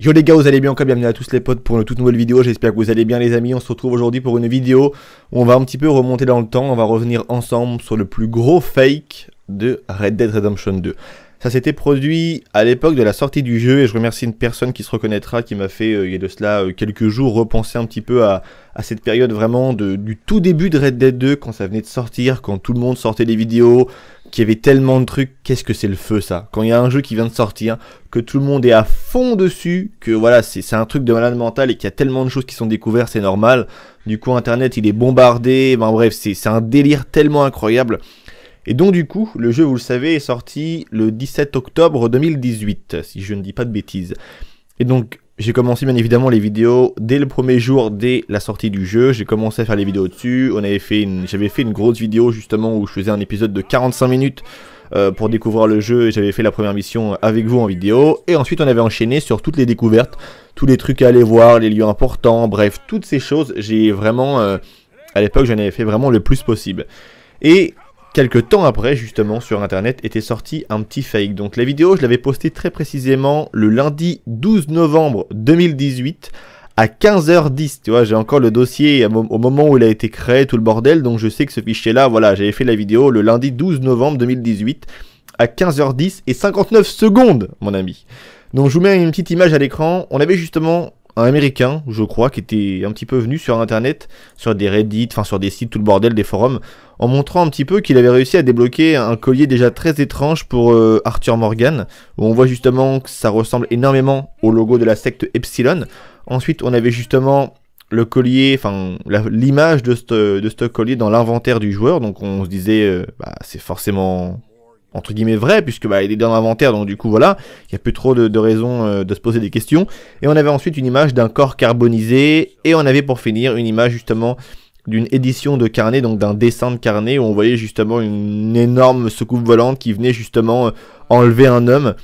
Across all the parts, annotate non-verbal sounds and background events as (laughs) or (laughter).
Yo les gars, vous allez bien encore bienvenue à tous les potes pour une toute nouvelle vidéo, j'espère que vous allez bien les amis, on se retrouve aujourd'hui pour une vidéo où on va un petit peu remonter dans le temps, on va revenir ensemble sur le plus gros fake de Red Dead Redemption 2. Ça s'était produit à l'époque de la sortie du jeu et je remercie une personne qui se reconnaîtra, qui m'a fait, euh, il y a de cela euh, quelques jours, repenser un petit peu à, cette période vraiment du tout début de Red Dead 2, quand ça venait de sortir, quand tout le monde sortait des vidéos, qu'il y avait tellement de trucs. Qu'est-ce que c'est le feu ça Quand il y a un jeu qui vient de sortir, que tout le monde est à fond dessus, que voilà, c'est un truc de malade mental et qu'il y a tellement de choses qui sont découvertes, c'est normal. Du coup, Internet, il est bombardé. Ben bref, c'est un délire tellement incroyable. Et donc du coup, le jeu, vous le savez, est sorti le 17 octobre 2018, si je ne dis pas de bêtises. Et donc, j'ai commencé bien évidemment les vidéos dès le premier jour, dès la sortie du jeu. J'ai commencé à faire les vidéos dessus. On avait fait une, j'avais fait une grosse vidéo justement où je faisais un épisode de 45 minutes euh, pour découvrir le jeu. Et j'avais fait la première mission avec vous en vidéo. Et ensuite on avait enchaîné sur toutes les découvertes, tous les trucs à aller voir, les lieux importants, bref, toutes ces choses. J'ai vraiment, euh, à l'époque, j'en avais fait vraiment le plus possible. Et quelques temps après, justement, sur Internet, était sorti un petit fake. Donc la vidéo, je l'avais postée très précisément le lundi 12 novembre 2018 à 15h10, tu vois, j'ai encore le dossier au moment où il a été créé, tout le bordel, donc je sais que ce fichier-là, voilà, j'avais fait la vidéo le lundi 12 novembre 2018 à 15h10 et 59 secondes, mon ami. Donc je vous mets une petite image à l'écran, on avait justement un américain, je crois, qui était un petit peu venu sur internet, sur des Reddit, enfin sur des sites, tout le bordel, des forums, en montrant un petit peu qu'il avait réussi à débloquer un collier déjà très étrange pour euh, Arthur Morgan, où on voit justement que ça ressemble énormément au logo de la secte Epsilon. Ensuite, on avait justement le collier, enfin l'image de ce collier dans l'inventaire du joueur, donc on se disait, euh, bah, c'est forcément entre guillemets vrai, puisque bah, il est dans l'inventaire, donc du coup voilà, il n'y a plus trop de, raisons euh, de se poser des questions. Et on avait ensuite une image d'un corps carbonisé, et on avait pour finir une image justement d'une édition de carnet, donc d'un dessin de carnet, où on voyait justement une énorme secoupe volante qui venait justement euh, enlever un homme.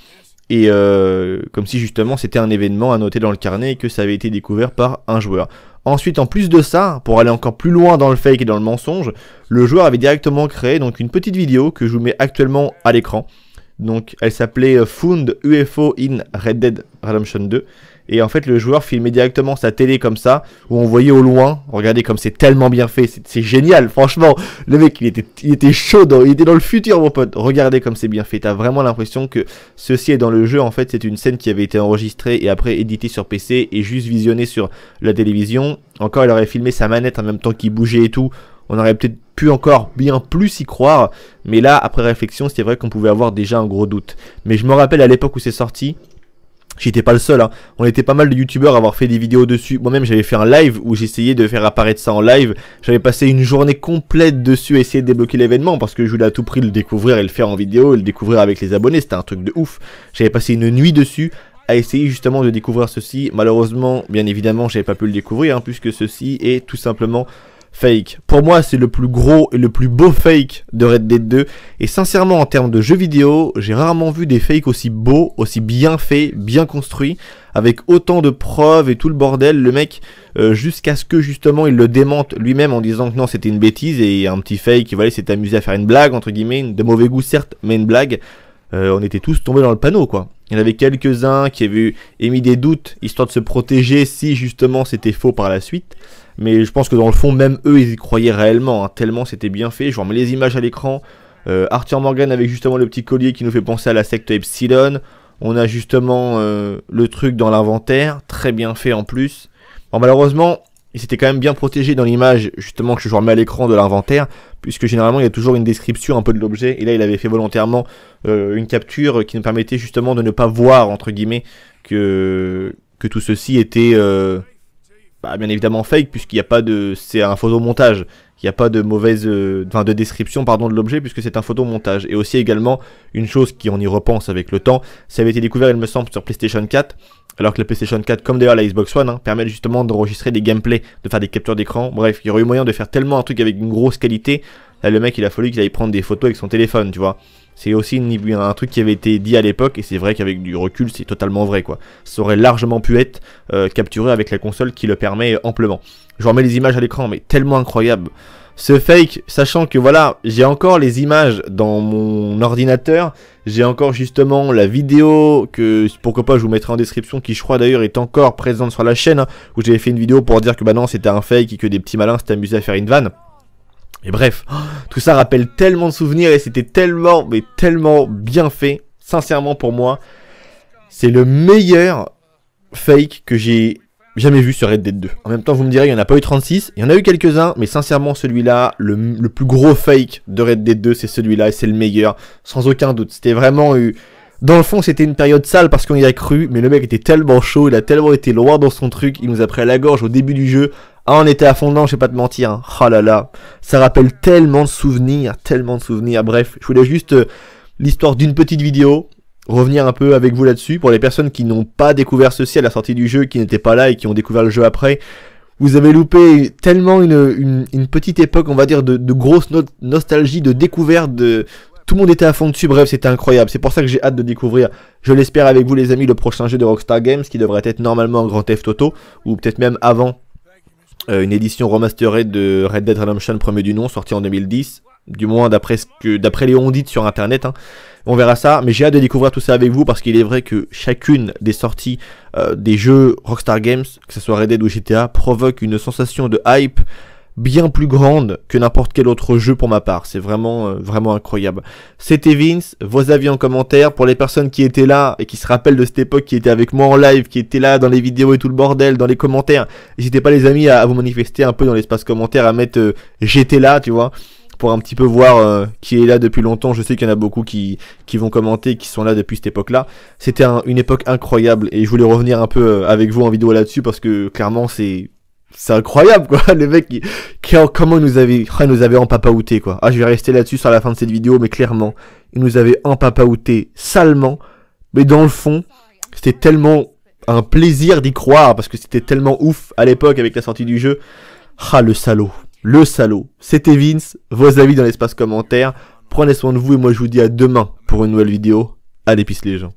Et euh, comme si justement c'était un événement à noter dans le carnet et que ça avait été découvert par un joueur. Ensuite, en plus de ça, pour aller encore plus loin dans le fake et dans le mensonge, le joueur avait directement créé donc une petite vidéo que je vous mets actuellement à l'écran. Donc, elle s'appelait euh, Found UFO in Red Dead Redemption 2. Et en fait, le joueur filmait directement sa télé comme ça, où on voyait au loin. Regardez comme c'est tellement bien fait, c'est génial, franchement. Le mec, il était, chaud, il était dans le futur, mon pote. Regardez comme c'est bien fait. T'as vraiment l'impression que ceci est dans le jeu. En fait, c'est une scène qui avait été enregistrée et après éditée sur PC et juste visionnée sur la télévision. Encore, elle aurait filmé sa manette en même temps qu'il bougeait et tout. On aurait peut-être pu encore bien plus y croire, mais là, après réflexion, c'est vrai qu'on pouvait avoir déjà un gros doute. Mais je me rappelle à l'époque où c'est sorti, J'étais pas le seul, hein. on était pas mal de youtubeurs à avoir fait des vidéos dessus. Moi-même j'avais fait un live où j'essayais de faire apparaître ça en live. J'avais passé une journée complète dessus à essayer de débloquer l'événement parce que je voulais à tout prix le découvrir et le faire en vidéo et le découvrir avec les abonnés, c'était un truc de ouf. J'avais passé une nuit dessus à essayer justement de découvrir ceci. Malheureusement, bien évidemment, j'avais pas pu le découvrir hein, plus que ceci est tout simplement fake. Pour moi, c'est le plus gros et le plus beau fake de Red Dead 2. Et sincèrement, en termes de jeux vidéo, j'ai rarement vu des fakes aussi beaux, aussi bien faits, bien construits, avec autant de preuves et tout le bordel. Le mec, euh, jusqu'à ce que justement il le démente lui-même en disant que non, c'était une bêtise et un petit fake, qui, voilà, il s'est amusé à faire une blague, entre guillemets, de mauvais goût certes, mais une blague. Euh, on était tous tombés dans le panneau, quoi. Il y en avait quelques-uns qui avaient émis des doutes, histoire de se protéger si justement c'était faux par la suite. Mais je pense que dans le fond, même eux, ils y croyaient réellement, hein, tellement c'était bien fait. Je vous remets les images à l'écran. Euh, Arthur Morgan avec justement le petit collier qui nous fait penser à la secte Epsilon. On a justement euh, le truc dans l'inventaire, très bien fait en plus. Bon, malheureusement, et c'était quand même bien protégé dans l'image, justement, que je remets à l'écran de l'inventaire, puisque généralement, il y a toujours une description un peu de l'objet. Et là, il avait fait volontairement euh, une capture qui nous permettait justement de ne pas voir, entre guillemets, que, que tout ceci était... Euh, bah, bien évidemment fake puisqu'il n'y a pas de c'est un photomontage il n'y a pas de mauvaise euh, enfin de description pardon de l'objet puisque c'est un montage et aussi également une chose qui on y repense avec le temps ça avait été découvert il me semble sur PlayStation 4 alors que la PlayStation 4 comme d'ailleurs la Xbox One hein, permet justement d'enregistrer des gameplays de faire des captures d'écran bref il y aurait eu moyen de faire tellement un truc avec une grosse qualité là le mec il a fallu qu'il aille prendre des photos avec son téléphone tu vois c'est aussi une, un truc qui avait été dit à l'époque, et c'est vrai qu'avec du recul, c'est totalement vrai, quoi. Ça aurait largement pu être euh, capturé avec la console qui le permet amplement. Je remets les images à l'écran, mais tellement incroyable. Ce fake, sachant que voilà, j'ai encore les images dans mon ordinateur, j'ai encore justement la vidéo que pourquoi pas je vous mettrai en description qui je crois d'ailleurs est encore présente sur la chaîne hein, où j'avais fait une vidéo pour dire que bah non c'était un fake et que des petits malins s'étaient amusés à faire une vanne. Mais bref, (gasps) tout ça rappelle tellement de souvenirs et c'était tellement, mais tellement bien fait. Sincèrement, pour moi, c'est le meilleur fake que j'ai jamais vu sur Red Dead 2. En même temps, vous me direz, il n'y en a pas eu 36. Il y en a eu quelques-uns, mais sincèrement, celui-là, le, le, plus gros fake de Red Dead 2, c'est celui-là et c'est le meilleur, sans aucun doute. C'était vraiment eu dans le fond, c'était une période sale parce qu'on y a cru, mais le mec était tellement chaud, il a tellement été loin dans son truc, il nous a pris à la gorge au début du jeu. Ah, on était à fond dedans, je sais pas te mentir. Ah là là, ça rappelle tellement de souvenirs, tellement de souvenirs. Bref, je voulais juste euh, l'histoire d'une petite vidéo, revenir un peu avec vous là-dessus. Pour les personnes qui n'ont pas découvert ceci à la sortie du jeu, qui n'étaient pas là et qui ont découvert le jeu après, vous avez loupé tellement une, une, petite époque, on va dire, de, de grosse nostalgie, de découverte de, tout le monde était à fond dessus, bref, c'était incroyable. C'est pour ça que j'ai hâte de découvrir, je l'espère avec vous les amis, le prochain jeu de Rockstar Games, qui devrait être normalement Grand Theft Auto, ou peut-être même avant euh, une édition remasterée de Red Dead Redemption premier du nom, sorti en 2010, du moins d'après ce que d'après les ondites sur internet. Hein. On verra ça, mais j'ai hâte de découvrir tout ça avec vous parce qu'il est vrai que chacune des sorties euh, des jeux Rockstar Games, que ce soit Red Dead ou GTA, provoque une sensation de hype bien plus grande que n'importe quel autre jeu pour ma part. C'est vraiment, euh, vraiment incroyable. C'était Vince, vos avis en commentaire. Pour les personnes qui étaient là et qui se rappellent de cette époque, qui étaient avec moi en live, qui étaient là dans les vidéos et tout le bordel, dans les commentaires, n'hésitez pas les amis à, vous manifester un peu dans l'espace commentaire, à mettre euh, j'étais là, tu vois pour un petit peu voir euh, qui est là depuis longtemps. Je sais qu'il y en a beaucoup qui, qui vont commenter, qui sont là depuis cette époque-là. C'était une époque incroyable et je voulais revenir un peu avec vous en vidéo là-dessus parce que clairement c'est c'est incroyable quoi (laughs) les mecs, qui, comment il nous avait il ah, nous avait empapaouté quoi ah je vais rester là-dessus sur la fin de cette vidéo mais clairement il nous avait empapaouté salement mais dans le fond c'était tellement un plaisir d'y croire parce que c'était tellement ouf à l'époque avec la sortie du jeu ah le salaud le salaud c'était Vince vos avis dans l'espace commentaire prenez soin de vous et moi je vous dis à demain pour une nouvelle vidéo allez pisse les gens